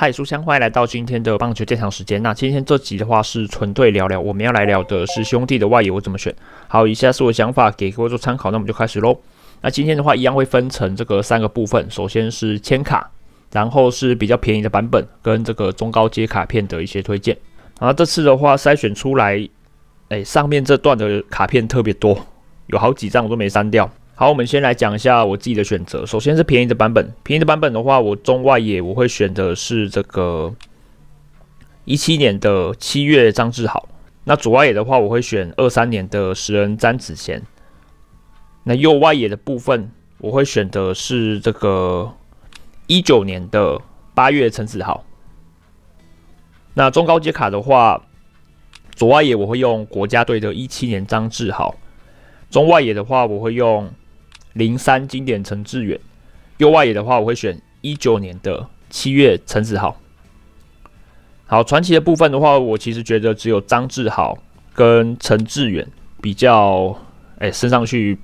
嗨，书香，欢迎来到今天的棒球鉴长时间。那今天这集的话是纯粹聊聊，我们要来聊的是兄弟的外游怎么选。好，以下是我想法，给各位做参考。那我们就开始喽。那今天的话一样会分成这个三个部分，首先是签卡，然后是比较便宜的版本跟这个中高阶卡片的一些推荐。然后这次的话筛选出来，哎，上面这段的卡片特别多，有好几张我都没删掉。好，我们先来讲一下我自己的选择。首先是便宜的版本，便宜的版本的话，我中外野我会选的是这个一七年的七月张志豪。那左外野的话，我会选二三年的十人詹子贤。那右外野的部分，我会选的是这个一九年的八月陈子豪。那中高阶卡的话，左外野我会用国家队的一七年张志豪，中外野的话我会用。零三经典陈志远，右外野的话，我会选一九年的七月陈子豪。好，传奇的部分的话，我其实觉得只有张志豪跟陈志远比较，哎，升上去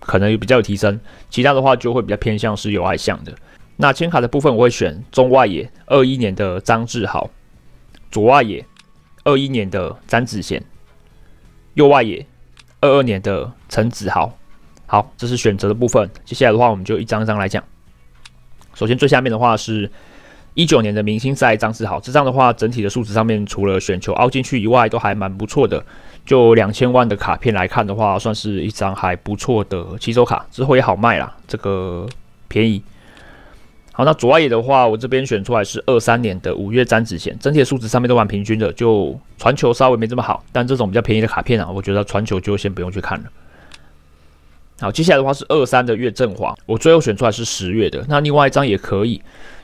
可能有比较有提升，其他的话就会比较偏向是有外向的。那签卡的部分，我会选中外野二一年的张志豪，左外野二一年的詹子贤，右外野二二年的陈子豪。好，这是选择的部分。接下来的话，我们就一张一张来讲。首先最下面的话是，一九年的明星赛张志豪，这张的话整体的数值上面除了选球凹进去以外，都还蛮不错的。就两千万的卡片来看的话，算是一张还不错的起手卡，之后也好卖啦，这个便宜。好，那左外野的话，我这边选出来是二三年的五月张子贤，整体的数值上面都蛮平均的，就传球稍微没这么好，但这种比较便宜的卡片啊，我觉得传球就先不用去看了。好，接下来的话是二三的岳振华，我最后选出来是十月的，那另外一张也可以，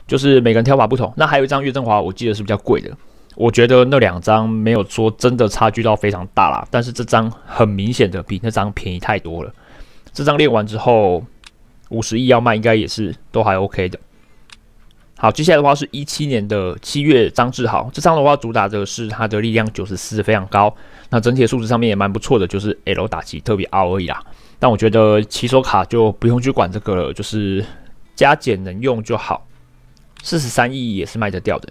就是每个人挑法不同。那还有一张岳振华，我记得是比较贵的，我觉得那两张没有说真的差距到非常大啦，但是这张很明显的比那张便宜太多了。这张练完之后，五十亿要卖应该也是都还 OK 的。好，接下来的话是一七年的七月张志豪，这张的话主打的是他的力量九十四非常高，那整体的数值上面也蛮不错的，就是 L 打击特别凹而已啦。但我觉得起手卡就不用去管这个了，就是加减能用就好，四十三亿也是卖得掉的。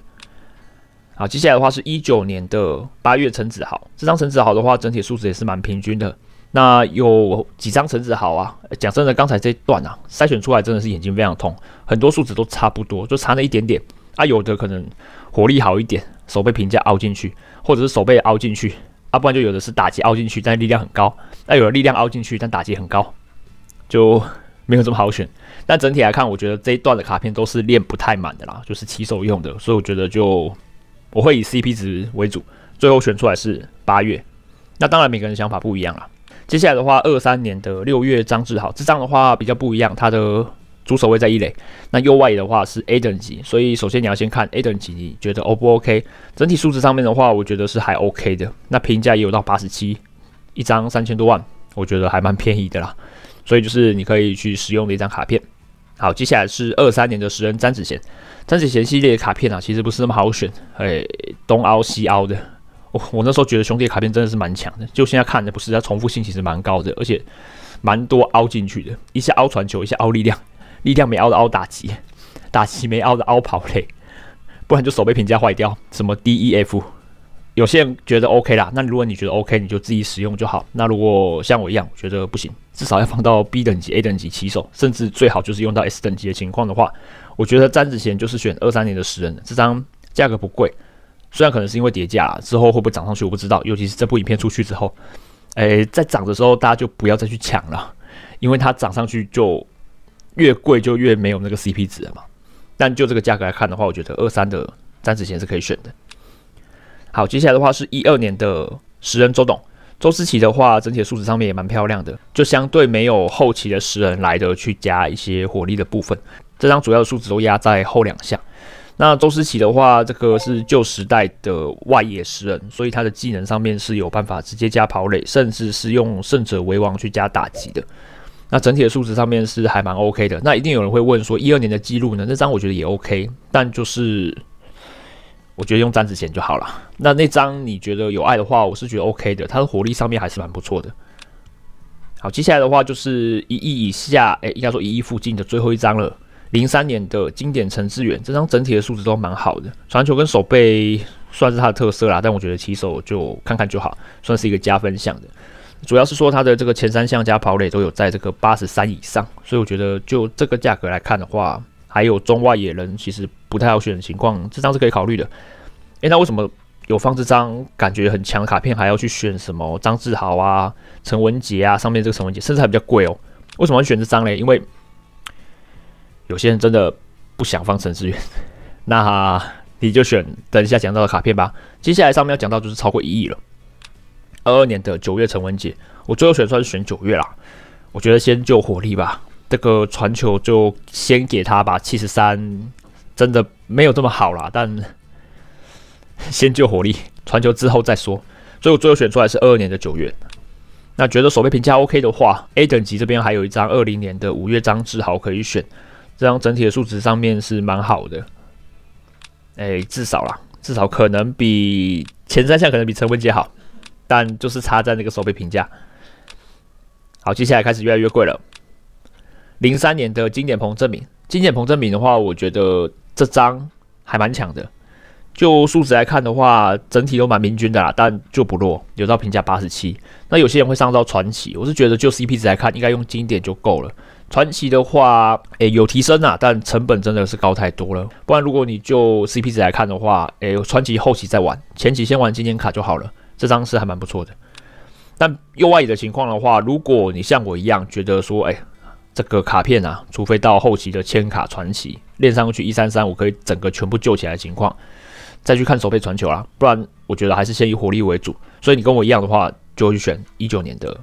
好，接下来的话是一九年的八月橙子豪，这张橙子豪的话整体数值也是蛮平均的。那有几张橙子豪啊？讲真的，刚才这一段啊筛选出来真的是眼睛非常痛，很多数值都差不多，就差那一点点啊，有的可能火力好一点，手背评价凹进去，或者是手背凹进去。啊，不然就有的是打击凹进去，但力量很高；那有的力量凹进去，但打击很高，就没有这么好选。但整体来看，我觉得这一段的卡片都是练不太满的啦，就是起手用的，所以我觉得就我会以 CP 值为主，最后选出来是八月。那当然每个人想法不一样啦。接下来的话，二三年的六月张志豪这张的话比较不一样，他的。左手位在一垒，那右外的话是 A 等级，所以首先你要先看 A 等级，你觉得 O 不 OK？整体数值上面的话，我觉得是还 OK 的。那评价也有到八十七，一张三千多万，我觉得还蛮便宜的啦。所以就是你可以去使用的一张卡片。好，接下来是二三年的十人詹子贤，詹子贤系列卡片啊，其实不是那么好选，哎，东凹西凹的。我我那时候觉得兄弟卡片真的是蛮强的，就现在看的不是，它重复性其实蛮高的，而且蛮多凹进去的，一下凹传球，一下凹力量。力量没凹的凹打击，打击没凹的凹跑嘞，不然就手被评价坏掉。什么 DEF，有些人觉得 OK 啦，那如果你觉得 OK，你就自己使用就好。那如果像我一样觉得不行，至少要放到 B 等级、A 等级起手，甚至最好就是用到 S 等级的情况的话，我觉得詹子贤就是选二三年的十人，这张价格不贵，虽然可能是因为叠加之后会不会涨上去我不知道，尤其是这部影片出去之后，诶，在涨的时候大家就不要再去抢了，因为它涨上去就。越贵就越没有那个 CP 值了嘛。但就这个价格来看的话，我觉得二三的詹子贤是可以选的。好，接下来的话是一二年的十人周董周思琪的话，整体的数值上面也蛮漂亮的，就相对没有后期的十人来的去加一些火力的部分。这张主要的数值都压在后两项。那周思琪的话，这个是旧时代的外野十人，所以他的技能上面是有办法直接加跑垒，甚至是用胜者为王去加打击的。那整体的数值上面是还蛮 OK 的。那一定有人会问说，一二年的记录呢？那张我觉得也 OK，但就是我觉得用粘子剪就好了。那那张你觉得有爱的话，我是觉得 OK 的。它的火力上面还是蛮不错的。好，接下来的话就是一亿以下，哎，应该说一亿附近的最后一张了。零三年的经典陈志远，这张整体的数值都蛮好的，传球跟手背算是他的特色啦。但我觉得起手就看看就好，算是一个加分项的。主要是说他的这个前三项加跑垒都有在这个八十三以上，所以我觉得就这个价格来看的话，还有中外野人其实不太好选的情况，这张是可以考虑的。诶，那为什么有放这张感觉很强的卡片，还要去选什么张志豪啊、陈文杰啊？上面这个陈文杰甚至还比较贵哦，为什么会选这张嘞？因为有些人真的不想放陈志远，那你就选等一下讲到的卡片吧。接下来上面要讲到就是超过一亿了。二二年的九月陈文杰，我最后选出来是选九月啦。我觉得先救火力吧，这个传球就先给他吧。七十三真的没有这么好啦，但 先救火力，传球之后再说。所以我最后选出来是二二年的九月。那觉得守备评价 OK 的话，A 等级这边还有一张二零年的五月张志豪可以选。这张整体的数值上面是蛮好的，哎，至少啦，至少可能比前三项可能比陈文杰好。但就是差在那个首批评价。好，接下来开始越来越贵了。零三年的经典彭正明，经典彭正明的话，我觉得这张还蛮强的。就数值来看的话，整体都蛮平均的啦，但就不弱，有到评价八十七。那有些人会上到传奇，我是觉得就 CP 值来看，应该用经典就够了。传奇的话，诶，有提升啊，但成本真的是高太多了。不然如果你就 CP 值来看的话，诶，传奇后期再玩，前期先玩经典卡就好了。这张是还蛮不错的，但右外野的情况的话，如果你像我一样觉得说，哎，这个卡片啊，除非到后期的千卡传奇练上去一三三，我可以整个全部救起来的情况，再去看守备传球啦，不然我觉得还是先以火力为主。所以你跟我一样的话，就会去选一九年的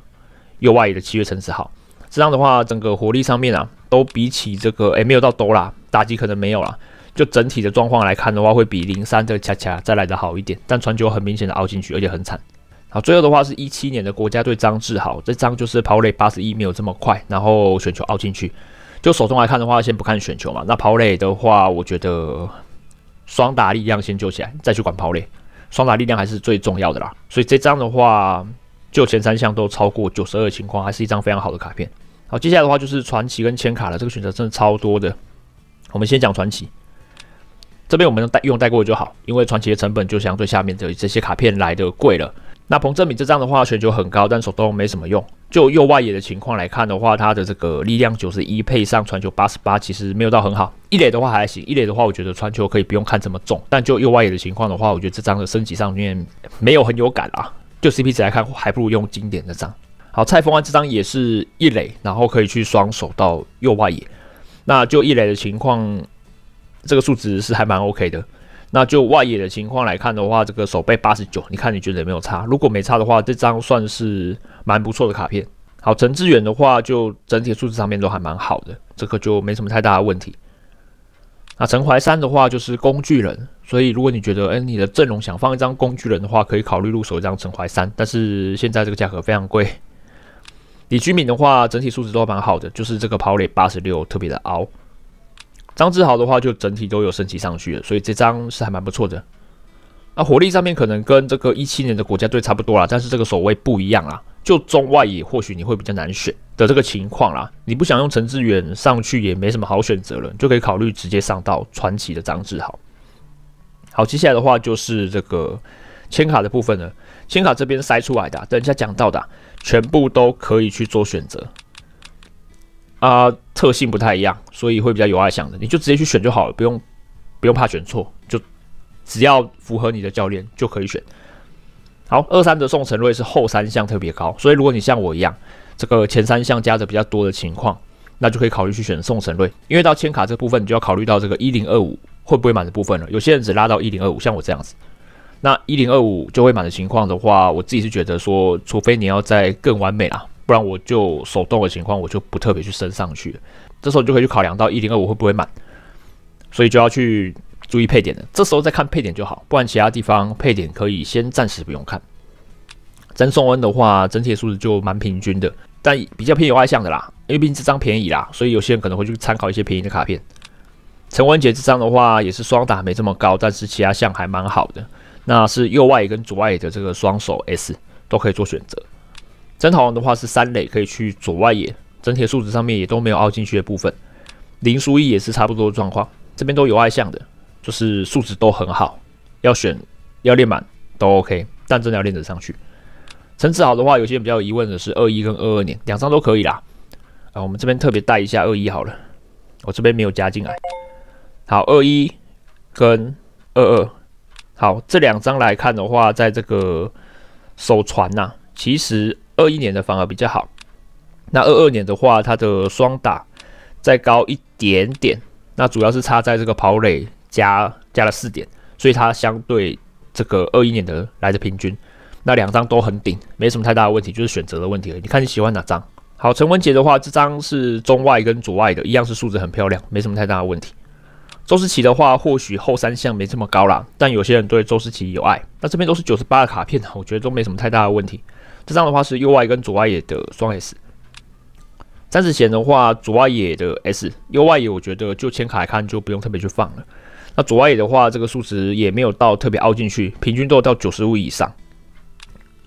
右外野的七月城市号。这样的话，整个火力上面啊，都比起这个哎没有到多啦，打击可能没有啦，就整体的状况来看的话，会比零三这个恰恰再来的好一点，但传球很明显的凹进去，而且很惨。好，最后的话是一七年的国家队张志豪这张，就是抛垒八十一没有这么快，然后选球凹进去。就手中来看的话，先不看选球嘛，那抛垒的话，我觉得双打力量先救起来，再去管抛垒，双打力量还是最重要的啦。所以这张的话，就前三项都超过九十二，情况还是一张非常好的卡片。好，接下来的话就是传奇跟千卡了，这个选择真的超多的。我们先讲传奇。这边我们带用带过就好，因为传奇的成本就相对下面这这些卡片来的贵了。那彭正敏这张的话，选球很高，但手动没什么用。就右外野的情况来看的话，他的这个力量九十一配上传球八十八，其实没有到很好。一垒的话还行，一垒的话我觉得传球可以不用看这么重。但就右外野的情况的话，我觉得这张的升级上面没有很有感啦。就 CP 值来看，还不如用经典的张。好，蔡峰安这张也是一垒，然后可以去双手到右外野。那就一垒的情况。这个数值是还蛮 OK 的，那就外野的情况来看的话，这个手背八十九，你看你觉得有没有差？如果没差的话，这张算是蛮不错的卡片。好，陈志远的话，就整体数字上面都还蛮好的，这个就没什么太大的问题。那陈怀山的话就是工具人，所以如果你觉得，哎，你的阵容想放一张工具人的话，可以考虑入手一张陈怀山，但是现在这个价格非常贵。李居敏的话，整体数值都蛮好的，就是这个跑垒八十六特别的凹。张志豪的话就整体都有升级上去了，所以这张是还蛮不错的。那火力上面可能跟这个一七年的国家队差不多啦，但是这个守卫不一样啦。就中外野或许你会比较难选的这个情况啦，你不想用陈志远上去也没什么好选择了，就可以考虑直接上到传奇的张志豪。好，接下来的话就是这个签卡的部分了。签卡这边筛出来的，等一下讲到的全部都可以去做选择。啊，特性不太一样，所以会比较有爱项的，你就直接去选就好了，不用不用怕选错，就只要符合你的教练就可以选。好，二三的宋晨瑞是后三项特别高，所以如果你像我一样，这个前三项加的比较多的情况，那就可以考虑去选宋晨瑞，因为到签卡这部分，你就要考虑到这个一零二五会不会满的部分了。有些人只拉到一零二五，像我这样子，那一零二五就会满的情况的话，我自己是觉得说，除非你要再更完美啦。不然我就手动的情况，我就不特别去升上去。这时候就可以去考量到一零二五会不会满，所以就要去注意配点了。这时候再看配点就好，不然其他地方配点可以先暂时不用看。曾颂恩的话，整体的数字就蛮平均的，但比较偏有外向的啦，因为毕竟这张便宜啦，所以有些人可能会去参考一些便宜的卡片。陈文杰这张的话也是双打没这么高，但是其他项还蛮好的，那是右外跟左外的这个双手 S 都可以做选择。真桃王的话是三垒，可以去左外野，整体数值上面也都没有凹进去的部分。林书义也是差不多的状况，这边都有外向的，就是数值都很好，要选要练满都 OK，但真的要练得上去，层次好的话，有些比较疑问的是二一跟二二年两张都可以啦。啊，我们这边特别带一下二一好了，我这边没有加进来。好，二一跟二二，好这两张来看的话，在这个手传呐，其实。二一年的反而比较好，那二二年的话，它的双打再高一点点，那主要是差在这个跑垒加加了四点，所以它相对这个二一年的来的平均，那两张都很顶，没什么太大的问题，就是选择的问题了。你看你喜欢哪张？好，陈文杰的话，这张是中外跟主外的一样，是数字很漂亮，没什么太大的问题。周思琪的话，或许后三项没这么高啦，但有些人对周思琪有爱。那这边都是九十八的卡片，我觉得都没什么太大的问题。这张的话是右外跟左外野的双 S，暂时贤的话左外野的 S，右外野我觉得就千卡来看就不用特别去放了。那左外野的话，这个数值也没有到特别凹进去，平均都到九十五以上。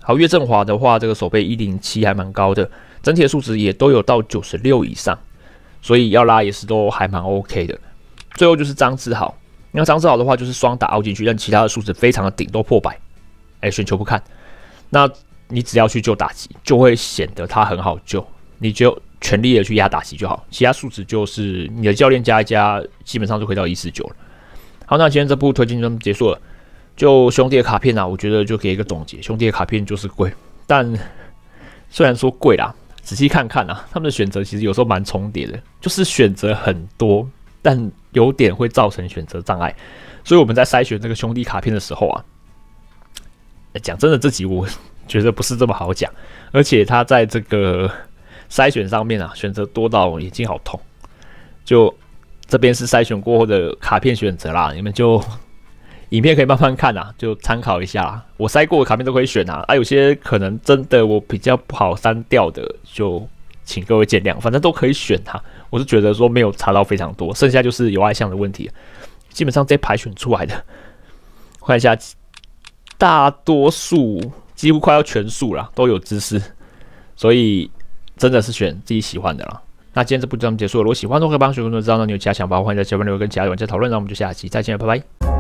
好，岳振华的话，这个手背一零七还蛮高的，整体的数值也都有到九十六以上，所以要拉也是都还蛮 OK 的。最后就是张志豪，那张志豪的话就是双打凹进去，但其他的数值非常的顶，都破百。哎，选球不看，那。你只要去救打击，就会显得他很好救，你就全力的去压打击就好。其他数值就是你的教练加一加，基本上就回到一四九了。好，那今天这部推进就结束了。就兄弟的卡片啊，我觉得就给一个总结：兄弟的卡片就是贵，但虽然说贵啦，仔细看看啊，他们的选择其实有时候蛮重叠的，就是选择很多，但有点会造成选择障碍。所以我们在筛选这个兄弟卡片的时候啊，讲真的，这集我。觉得不是这么好讲，而且他在这个筛选上面啊，选择多到眼睛好痛。就这边是筛选过后的卡片选择啦，你们就影片可以慢慢看啦，就参考一下。我筛过的卡片都可以选啊，啊有些可能真的我比较不好删掉的，就请各位见谅。反正都可以选它。我是觉得说没有查到非常多，剩下就是有爱向的问题，基本上这排选出来的，看一下大多数。几乎快要全素了，都有姿势，所以真的是选自己喜欢的了。那今天这部就这么结束了。如果喜欢，话，可以帮学粉粉知道，呢，你有加强版。欢迎在下面留言跟其他玩家讨论。那我们就下期再见，拜拜。